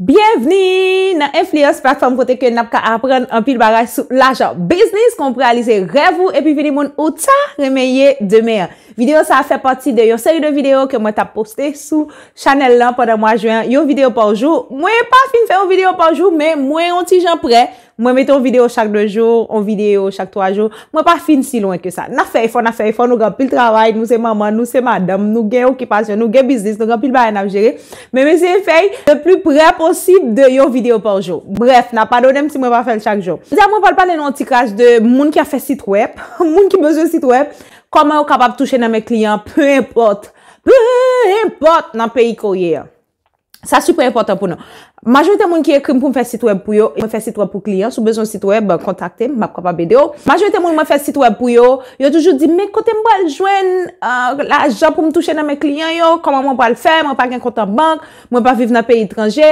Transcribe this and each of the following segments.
Bienveni nan Infliya platform kote ke nap ka apren anpil baraj sou lajan biznis kon prealize revu epi vini moun ou ta remeyye demeyan. Video sa a fe pati de yo seri de video ke mwen ta poste sou chanel lan pwada mwa jwen. Yo video parjou, mwen pa fin fe yo video parjou men mwen onti jan prey. Mwen mette yon video chak 2 jor, yon video chak 3 jor, mwen pa fin si lwen ke sa. Nafey fò, nafey fò, nou gen pil travay, nou se maman, nou se madame, nou gen okipasyon, nou gen biznis, nou gen pil bayan ap jere. Mwen mwen se fèy de plu pre posib de yon video par jor. Bref, na padonem si mwen pa fèl chak jor. Zia mwen pal pale nou anti-crash de moun ki a fè sitwep, moun ki bezè sitwep, koman ou kapap touche nan men kliyan, peu import, peu import nan peyi korye yon. Sa sou pre-important pou nou. Majou temoun ki ekrim pou mwen fè sitweb pou yo, mwen fè sitweb pou kliyon, sou bezon sitweb, kontakte, mwen ap kapap bède yo. Majou temoun mwen fè sitweb pou yo, yo toujou di, me kote mwen jwen la ajan pou mwen touche nan mwen kliyon yo, koman mwen pwa l fè, mwen pa gen kontan bank, mwen pa viv nan pe itranje.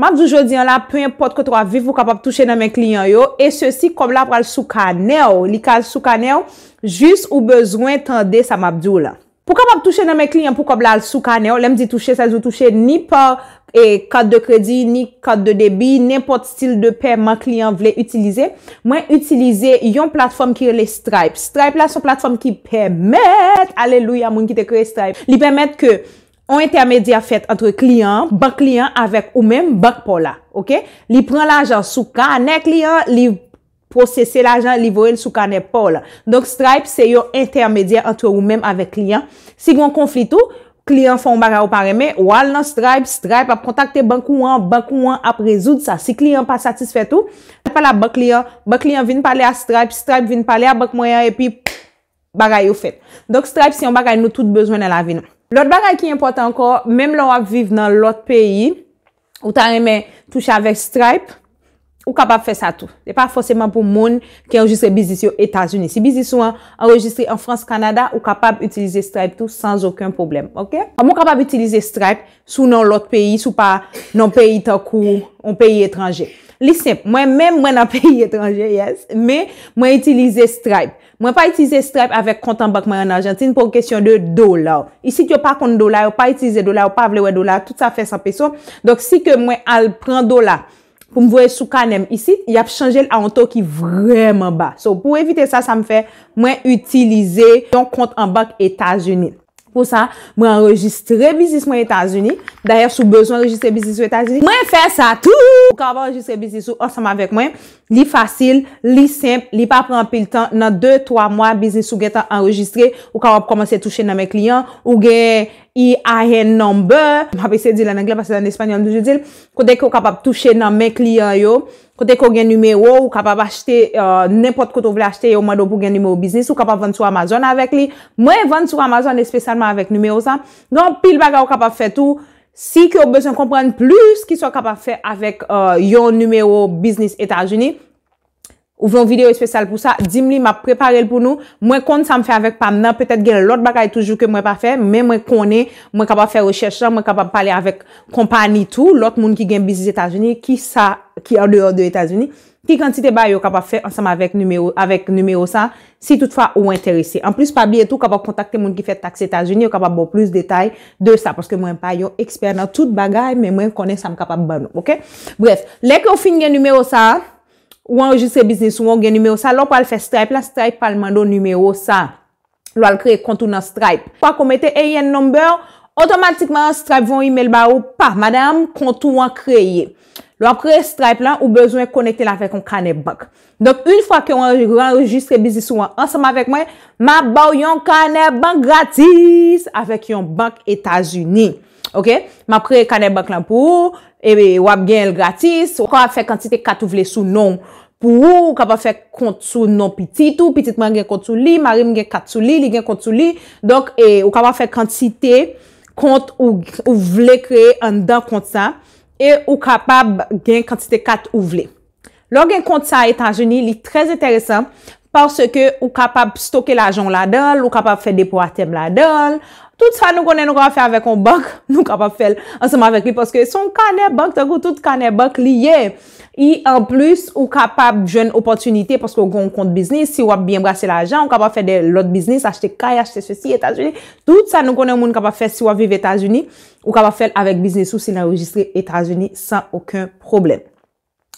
Mwen djoujou di an la, pre-important pou mwen vif, mwen kapap touche nan mwen kliyon yo, e se si kom la pwa l soukane yo, li kal soukane yo, jys ou bezon tende sa mwen ap djou oh la. Pou ka blal touche nan men kliyen pou ka blal soukane, ou lem di touche, sa zou touche ni pa e kat de kredi, ni kat de debi, ni pot stil de pe ma kliyen vle utilize, mwen utilize yon platform ki re le Stripe. Stripe la son platform ki pemet, aleluya moun ki te kre Stripe, li pemet ke on intermedia fèt entre kliyen, bak kliyen, avek ou men bak pola. Li pren la jan soukane kliyen, prosesse la jan li vo el sou kane pol. Donk Stripe se yo intermedia antro ou menm avek kliyan. Si gwen konflit ou, kliyan fon bagay ou pareme, wal nan Stripe, Stripe ap kontakte bank ou an, bank ou an ap rezoud sa. Si kliyan pa satisfet ou, apal ap bak kliyan, bak kliyan vin pale a Stripe, Stripe vin pale a bak mwen, epi bagay ou fet. Donk Stripe se yon bagay nou tout bezwen el avin. Lout bagay ki import anko, menm lou ap viv nan lout peyi, ou ta reme touche avek Stripe, Ou kapab fè sa tou. De pa fòsèman pou moun ki enregistre bizis yo Etats-Unis. Si bizis yo an enregistre en France, Kanada, ou kapab utilize Stripe tou san aucun problem. Ok? Ou moun kapab utilize Stripe sou nan lot peyi, sou pa nan peyi ta kou, nan peyi etranje. Lise, mwen mèm mwen nan peyi etranje, yes, mwen utilize Stripe. Mwen pa utilize Stripe avek kontan bakman an Argentine pou kèsyon de dolar. I si ki yo pa kon dolar, yo pa utilize dolar, yo pa vle wè dolar, tout sa fè sa pèso. Dok si ke mwen al pren dolar, pou m vwe sou ka nem. Isi, y ap chanje l a an to ki vremen ba. So, pou evite sa, sa m fe mwen utilize yon kont an bank Etasunil. Po sa, mwen enregistre biznis mwen Etasuni. Daya, sou bezwen enregistre biznis mwen Etasuni. Mwen fè sa tou! Ou ka wap enregistre biznis mwen ansama vek mwen. Li fasil, li simp, li pa pran pil tan nan 2-3 mwa biznis mwen enregistre. Ou ka wap komanse touche nan men kliyan. Ou gen, i ajen nombè. Mwen apè se di lan anglè, pasè lan espanyol nou je dil. Kou dek ou ka wap touche nan men kliyan yo. kote ko gen numero, ou kapap achete euh, nepot kote ou vle achete yo mwado pou gen numero bisnis, ou kapap ven sou Amazon avek li. Mwen ven sou Amazon espesalman avek numero sa. Non pil baga ou kapap fè tout. Si ki ou besen kompren plus ki sou kapap fè avek euh, yo numero bisnis etajini, Ouve yon video espesyal pou sa. Dime li m ap preparel pou nou. Mwen kon sa m fe avèk pam nan. Petèt gen lòt bagay toujou ke mwen pa fe. Men mwen konè. Mwen kapap fe rechèche sa. Mwen kapap pale avèk kompani tou. Lòt moun ki gen bizis Etats-Unis. Ki sa ki an de or de Etats-Unis. Ki kantite ba yon kapap fe ansam avèk numero sa. Si toutfa ou enterese. An plus pa bi etou kapap kontakte moun ki fe taks Etats-Unis. Yon kapap bo plus detay de sa. Paske mwen pa yon eksper nan tout bagay. Men mwen konè sa m kapap ban nou. Bref. Ou anregistre biznis ou an gen numero sa, lò pou al fe Stripe la, Stripe pal mando numero sa. Lò al kre kontou nan Stripe. Kwa komete EIN number, otomatikman Stripe voun email ba ou pa, madame, kontou an kreye. Lò ap kre Stripe la, ou bezwen konekte la vek yon kane bank. Donk, un fwa ke ou anregistre biznis ou an, ansema vek mwen, ma bou yon kane bank gratis avek yon bank Etasuni. Ok, mapre kane bank lan pou ou, ewe wap gen el gratis, ou ka pa fe kantite kat ou vle sou non pou ou, ou ka pa fe kont sou non pitit ou, pititman gen kont sou li, marim gen kont sou li, li gen kont sou li. Donk, e ou ka pa fe kantite kont ou vle kreye an dan kont sa, e ou ka pa gen kantite kat ou vle. Lo gen kont sa etan jeni, li trez eteresan. Parce que ou kapap stoke l'ajon la dal, ou kapap fè depo a tem la dal. Tout sa nou konen nou kapap fè avèk ou bank, nou kapap fè anseman avèk li. Parce que son kanè bank, tako tout kanè bank li ye. I en plus, ou kapap jwen opotunite, parce que ou kon kont biznis, si ou ap biye mbrase l'ajan, ou kapap fè l'ot biznis, achete kay, achete se si, Etat-Unis. Tout sa nou konen moun kapap fè si ou ap vive Etat-Unis, ou kapap fè avèk biznis ou si nan rejistre Etat-Unis san oken probleme.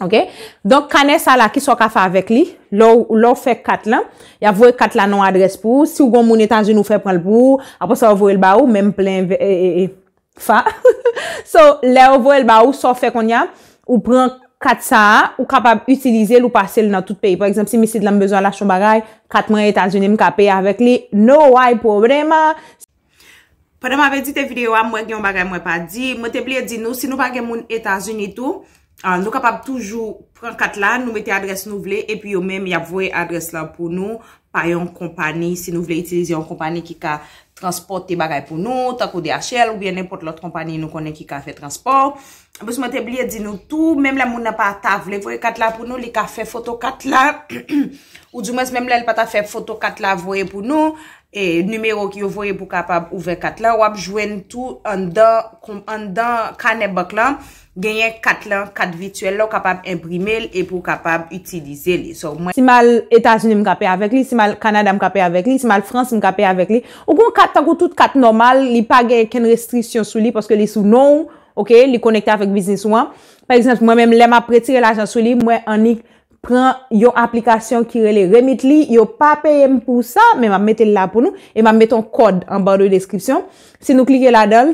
Ok, donk kane sa la ki so ka fa avek li, lor fek kat la, ya vwe kat la nan adres pou, si ou gon moun etanjouni ou fek pren l pou, apos sa ou vwe l ba ou, menm plen e, e, e, fa. So, le ou vwe l ba ou, so fek on ya, ou pren kat sa a, ou kapab utilize l ou pase l nan tout peyi. Par exemple, si misi dlanm bezon la chon bagay, kat moun etanjouni m ka peyi avek li, nou hay problema. Pwede m ave di te videyo a mwen gen yon bagay mwen pa di, mwen te plie di nou, si nou bagay moun etanjouni tou, Ah, nou kapap toujou pran kat la, nou mette adres nou vle, e pi yo menm ya vwe adres la pou nou, paye an kompani, si nou vle itilize an kompani ki ka transporte te bagay pou nou, takou de achel, ou bien nepot lot kompani nou konen ki ka fe transporte. Bous mwen te bliye di nou tou, menm la moun na pa ta vle vwe kat la pou nou, li ka fe fotokat la, ou djou mwen se menm la li pa ta fe fotokat la vwe pou nou. E numero ki yo voye pou kapab ouve 4 lan, wap jwen tou an dan kane bak lan, genye 4 lan, 4 vituel lan, kapab imprime li, e pou kapab utilize li. Si mal Etasini m kapè avèk li, si mal Kanada m kapè avèk li, si mal Frans m kapè avèk li, ou kon katakou tout kat normal, li pa genye ken restrisyon sou li, paske li sou nou, ok, li konekte avèk biznis ou an. Par exemple, mwen mèm lèm apretire l'ajan sou li, mwen anik... pren yon aplikasyon ki rele Remitly, yon pa payem pou sa, men mwen mette l la pou nou, en mwen mette yon kod an ban de deskripsyon, se nou klike la dal,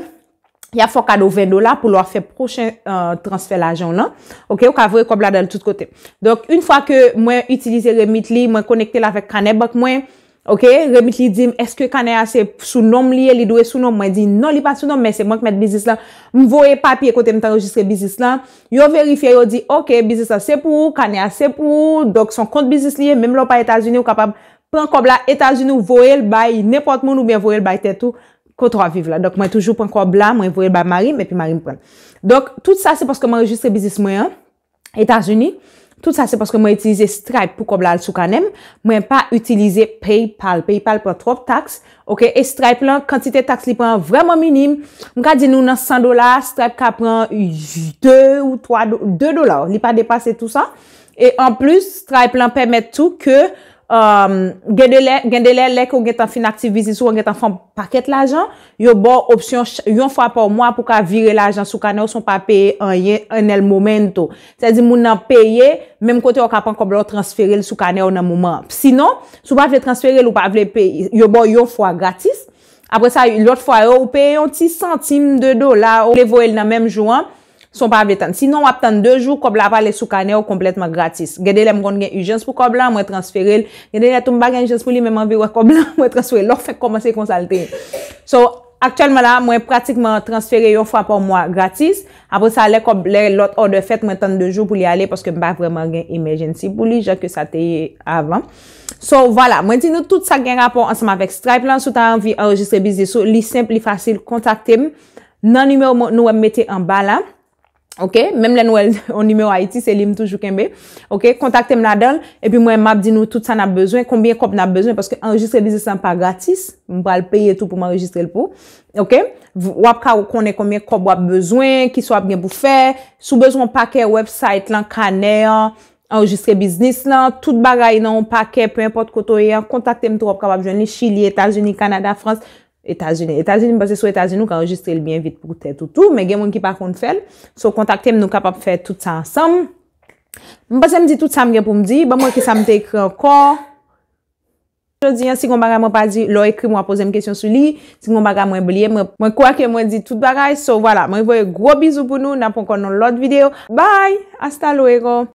ya fok adou 20 dola pou lwa fe prochen euh, transfer l ajon nan. Ok, ou ka vre kob la dal tout kote. Donk, un fwa ke mwen itilize Remitly, mwen konekte la vek Kanepak mwen, Ok, remit li dim, eske kane a se sou nom liye, li dwe sou nom. Mwen di, non li pa sou nom, men se mwen k met bizis la. Mwen voye papi e kote mwen tan rejistre bizis la. Yo verifye, yo di, ok, bizis la se pou, kane a se pou. Dok, son kont bizis liye, menm lo pa Etasuni ou kapab. Prenk ob la Etasuni ou voye l bayi, nepot moun ou ben voye l bayi tetou. Kotro aviv la. Dok, mwen toujou prenk ob la, mwen voye l bayi marym, epi marym prenk. Dok, tout sa se poske mwen rejistre bizis mwen, Etasuni. Tout sa se paske mwen itilize Stripe pou koblal sou kanem. Mwen pa itilize Paypal. Paypal pou trok tax. Ok, e Stripe lan, kantite tax li pran vreman minim. Mwen ka di nou nan 100 dolar, Stripe ka pran 2 ou 3, 2 dolar. Li pa depase tout sa. E an plus, Stripe lan permette tout ke... Euh, Gende lèk ou gen tan fin aktivizis ou gen tan fan paket l'ajan Yo bon opsyon yon fwa pou mwa pou ka vire l'ajan sou kane ou son pa peye en el momento Se di moun nan peye, menm kote ou ka pan kon blan transferil sou kane ou nan mouman Sinon, sou pa vle transferil ou pa vle peye, yo bon yon fwa gratis Apre sa, l'ot fwa yo, ou peye yon ti santim de do la ou le vo el nan menm jouan Son pa ap de tan. Sinon wap tan 2 jou, kob la pa le soukane ou kompletman gratis. Gede lem kon gen ujens pou kob la, mwen transfere l. Gede lem ton mba gen ujens pou li, men mwen vir wak kob la, mwen transfere l. Fek komanse konsalte. So, aktyalman la, mwen pratikman transfere yon fwa pou mwen gratis. Apre sa, le kob la, lot ou de fet, mwen tan 2 jou pou li ale, poske mba vreman gen imejensi pou li, jan ke sa teye avan. So, wala, mwen ti nou tout sa gen rapon ansama vek Stripe lan, sou ta anvi enregistre bizisou, li simple, li fasil, kontakte m. Nan nime ou nou Ok, menm lè nou wèl on nime ou Haiti, se li m toujou kenbe. Ok, kontakte m nan dal, epi mwen map di nou tout sa nan bezwen, konbien kop nan bezwen, paske enregistre dizen san pa gratis, m pral peye tout pou m enregistre l pou. Ok, wap ka wak konen konbien kop wap bezwen, ki so ap gen pou fè, sou bezwen wap pake website lan, kane, enregistre biznis lan, tout bagay nan wap pake, pou enport koto yon, e kontakte m tou wap ka wap jwen, ni Chile, tal, jen, ni Kanada, Frans, Etazine, etazine, mbase sou etazine ou ka enregistre l bien vite pou te toutou, me gen mwen ki pa fonde fel, sou kontakte m nou kapap fè tout sa ansam. Mbase m di tout sa m gen pou m di, ba mwen ki sa m te ekre anko. Chodiyan, si kon baga mwen pa di, lo ekri mwen apose m kesyon sou li, si kon baga mwen blie, mwen kwa ke mwen di tout bagay, so wala, mwen vwe gro bizou pou nou, na pon konon lot videyo. Bye! Hasta lo eko!